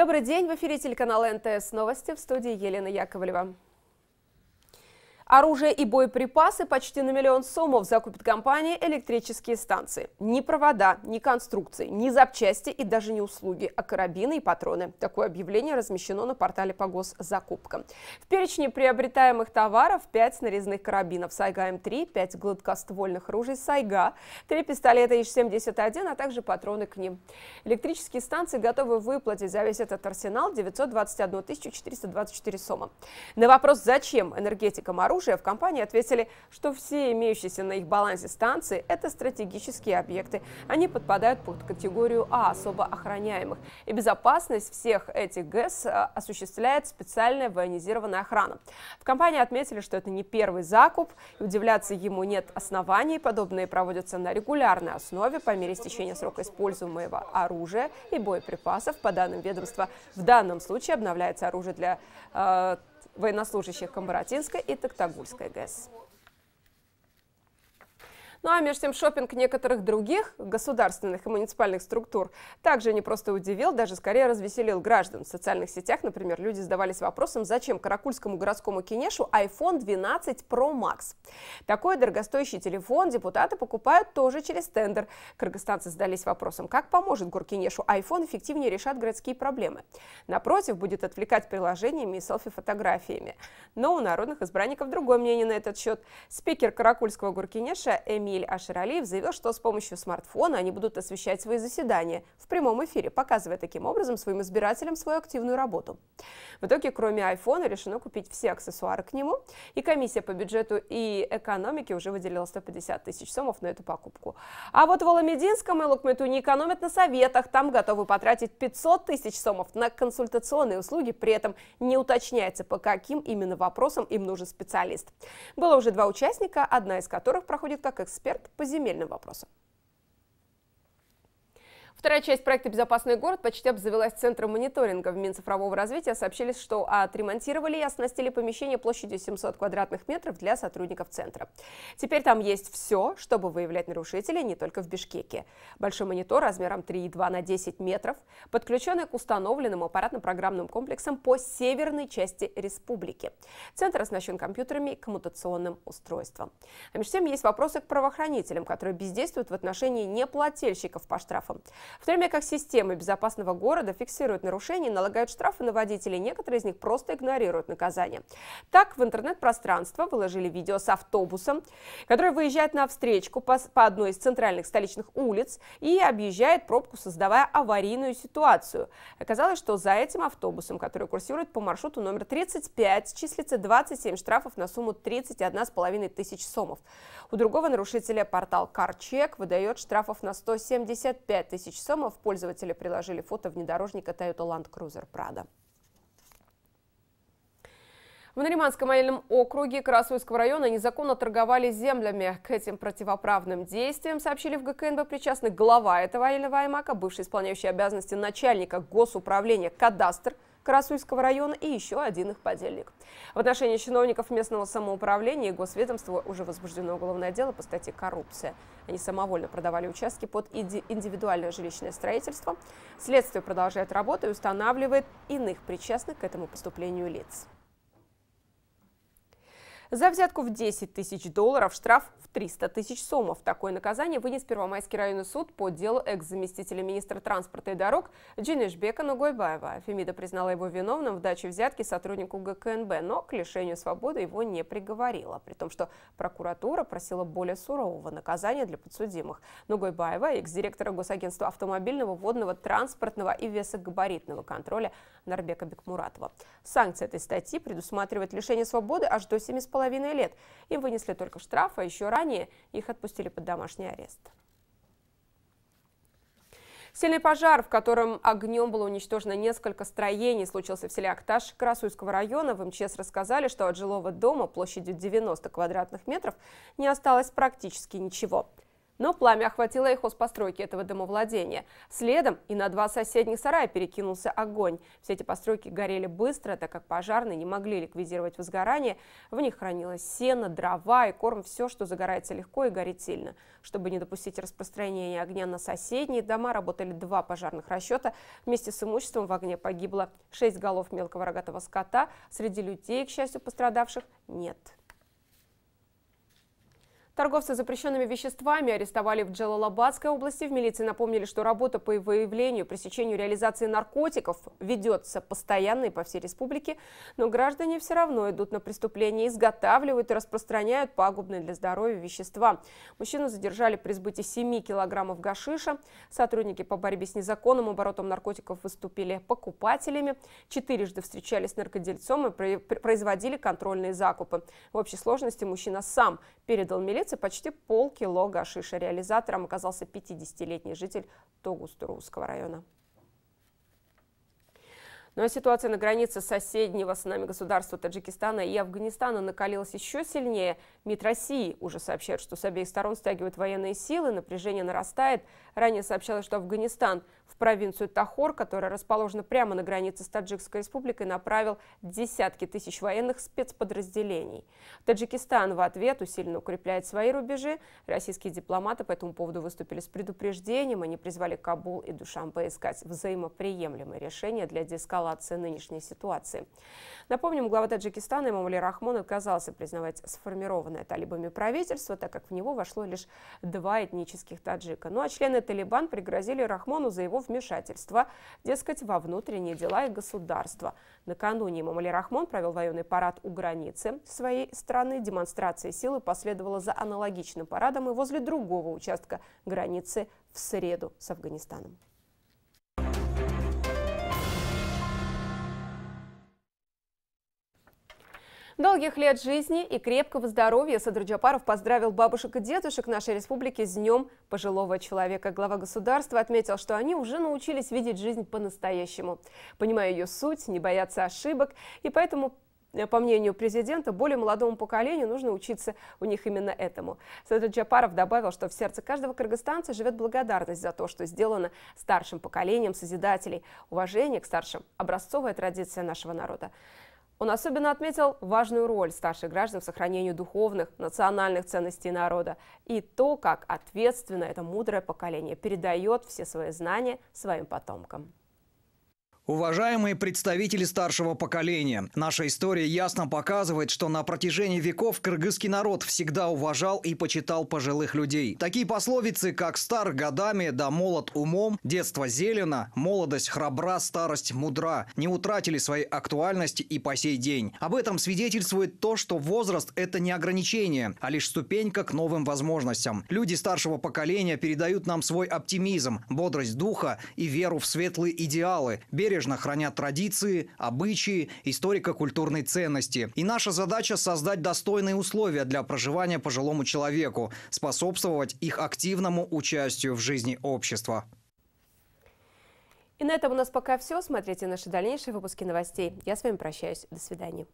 Добрый день, в эфире телеканала НТС Новости в студии Елена Яковлева. Оружие и боеприпасы почти на миллион сомов закупит компания «Электрические станции». Ни провода, ни конструкции, ни запчасти и даже не услуги, а карабины и патроны. Такое объявление размещено на портале по госзакупкам. В перечне приобретаемых товаров 5 нарезных карабинов «Сайга М3», 5 гладкоствольных ружей «Сайга», 3 пистолета ИЖ-71, а также патроны к ним. Электрические станции готовы выплатить за весь этот арсенал 921 424 сома. На вопрос, зачем энергетикам оружие, оружия, в компании ответили, что все имеющиеся на их балансе станции – это стратегические объекты. Они подпадают под категорию А – особо охраняемых. И безопасность всех этих ГЭС э, осуществляет специальная военизированная охрана. В компании отметили, что это не первый закуп, и удивляться ему нет оснований. Подобные проводятся на регулярной основе по мере истечения срока используемого оружия и боеприпасов. По данным ведомства, в данном случае обновляется оружие для э, военнослужащих Камбаратинской и Токтагульской ГЭС. Ну а между тем шопинг некоторых других государственных и муниципальных структур также не просто удивил, даже скорее развеселил граждан. В социальных сетях, например, люди задавались вопросом, зачем каракульскому городскому кинешу iPhone 12 Pro Max. Такой дорогостоящий телефон депутаты покупают тоже через тендер. Кыргызстанцы задались вопросом, как поможет горкинешу iPhone эффективнее решать городские проблемы. Напротив, будет отвлекать приложениями и селфи-фотографиями. Но у народных избранников другое мнение на этот счет. Спикер каракульского горкинеша Эми Эмиль Ашералиев заявил, что с помощью смартфона они будут освещать свои заседания в прямом эфире, показывая таким образом своим избирателям свою активную работу. В итоге, кроме iPhone, решено купить все аксессуары к нему, и комиссия по бюджету и экономике уже выделила 150 тысяч сомов на эту покупку. А вот в Аламединском и Лукмету не экономят на советах, там готовы потратить 500 тысяч сомов на консультационные услуги, при этом не уточняется, по каким именно вопросам им нужен специалист. Было уже два участника, одна из которых проходит как эксперт эксперт по земельным вопросам. Вторая часть проекта «Безопасный город» почти обзавелась центром мониторинга. В Минцифрового развития сообщили, что отремонтировали и оснастили помещение площадью 700 квадратных метров для сотрудников центра. Теперь там есть все, чтобы выявлять нарушителей не только в Бишкеке. Большой монитор размером 3,2 на 10 метров, подключенный к установленным аппаратно-программным комплексам по северной части республики. Центр оснащен компьютерами и коммутационным устройством. А между тем есть вопросы к правоохранителям, которые бездействуют в отношении неплательщиков по штрафам. В то время как системы безопасного города фиксируют нарушения и налагают штрафы на водителей, некоторые из них просто игнорируют наказание. Так, в интернет-пространство выложили видео с автобусом, который выезжает на встречку по, по одной из центральных столичных улиц и объезжает пробку, создавая аварийную ситуацию. Оказалось, что за этим автобусом, который курсирует по маршруту номер 35, числится 27 штрафов на сумму с половиной тысяч сомов. У другого нарушителя портал «Карчек» выдает штрафов на 175 тысяч Самов а пользователи приложили фото внедорожника Toyota Land Cruiser Prado. В Нариманском отдельном округе Красуйского района незаконно торговали землями. К этим противоправным действиям, сообщили в ГКНБ, причастны глава этого военного аймака, бывший исполняющий обязанности начальника госуправления «Кадастр», Карасульского района и еще один их подельник. В отношении чиновников местного самоуправления и госведомства уже возбуждено уголовное дело по статье «Коррупция». Они самовольно продавали участки под индивидуальное жилищное строительство. Следствие продолжает работу и устанавливает иных причастных к этому поступлению лиц. За взятку в 10 тысяч долларов штраф в 300 тысяч сомов. Такое наказание вынес Первомайский районный суд по делу экс-заместителя министра транспорта и дорог Джинишбека Нугойбаева. Фемида признала его виновным в даче взятки сотруднику ГКНБ, но к лишению свободы его не приговорила, при том, что прокуратура просила более сурового наказания для подсудимых. Нугойбаева, экс-директора Госагентства автомобильного, водного, транспортного и весогабаритного контроля Нарбека Бекмуратова. Санкции этой статьи предусматривают лишение свободы аж до 7,5 половиной лет. Им вынесли только штраф, а еще ранее их отпустили под домашний арест. Сильный пожар, в котором огнем было уничтожено несколько строений, случился в селе Акташ Красуйского района. В МЧС рассказали, что от жилого дома площадью 90 квадратных метров не осталось практически ничего но пламя охватило и хозпостройки этого домовладения. Следом и на два соседних сарая перекинулся огонь. Все эти постройки горели быстро, так как пожарные не могли ликвидировать возгорание. В них хранилось сено, дрова и корм, все, что загорается легко и горит сильно. Чтобы не допустить распространения огня на соседние дома, работали два пожарных расчета. Вместе с имуществом в огне погибло шесть голов мелкого рогатого скота. Среди людей, к счастью, пострадавших нет. Торговцы запрещенными веществами арестовали в Джалалабадской области. В милиции напомнили, что работа по выявлению, пресечению реализации наркотиков ведется постоянно и по всей республике. Но граждане все равно идут на преступления, изготавливают и распространяют пагубные для здоровья вещества. Мужчину задержали при сбытии 7 килограммов гашиша. Сотрудники по борьбе с незаконным оборотом наркотиков выступили покупателями. Четырежды встречались с наркодельцом и производили контрольные закупы. В общей сложности мужчина сам передал милиции продается почти полкило гашиша. Реализатором оказался 50-летний житель Тогустурусского района. Но ситуация на границе соседнего с нами государства Таджикистана и Афганистана накалилась еще сильнее. МИД России уже сообщает, что с обеих сторон стягивают военные силы, напряжение нарастает. Ранее сообщалось, что Афганистан в провинцию Тахор, которая расположена прямо на границе с Таджикской республикой, направил десятки тысяч военных спецподразделений. Таджикистан в ответ усиленно укрепляет свои рубежи. Российские дипломаты по этому поводу выступили с предупреждением. Они призвали Кабул и Душамбе искать взаимоприемлемые решения для деэскалации эскалация нынешней ситуации. Напомним, глава Таджикистана Имамали Рахмон отказался признавать сформированное талибами правительство, так как в него вошло лишь два этнических таджика. Ну а члены Талибан пригрозили Рахмону за его вмешательство, дескать, во внутренние дела и государства. Накануне Имамали Рахмон провел военный парад у границы своей страны. Демонстрация силы последовала за аналогичным парадом и возле другого участка границы в среду с Афганистаном. Долгих лет жизни и крепкого здоровья Садрджапаров поздравил бабушек и дедушек нашей республики с Днем пожилого человека. Глава государства отметил, что они уже научились видеть жизнь по-настоящему, понимая ее суть, не бояться ошибок, и поэтому э, по мнению президента, более молодому поколению нужно учиться у них именно этому. садрджапаров добавил, что в сердце каждого кыргызстанца живет благодарность за то, что сделано старшим поколением созидателей. Уважение к старшим – образцовая традиция нашего народа. Он особенно отметил важную роль старших граждан в сохранении духовных, национальных ценностей народа и то, как ответственно это мудрое поколение передает все свои знания своим потомкам. Уважаемые представители старшего поколения, наша история ясно показывает, что на протяжении веков кыргызский народ всегда уважал и почитал пожилых людей. Такие пословицы, как «стар годами, да молод умом», «детство зелено», «молодость храбра, старость мудра» не утратили своей актуальности и по сей день. Об этом свидетельствует то, что возраст – это не ограничение, а лишь ступенька к новым возможностям. Люди старшего поколения передают нам свой оптимизм, бодрость духа и веру в светлые идеалы, бережно бережно хранят традиции, обычаи, историко-культурные ценности. И наша задача – создать достойные условия для проживания пожилому человеку, способствовать их активному участию в жизни общества. И на этом у нас пока все. Смотрите наши дальнейшие выпуски новостей. Я с вами прощаюсь. До свидания.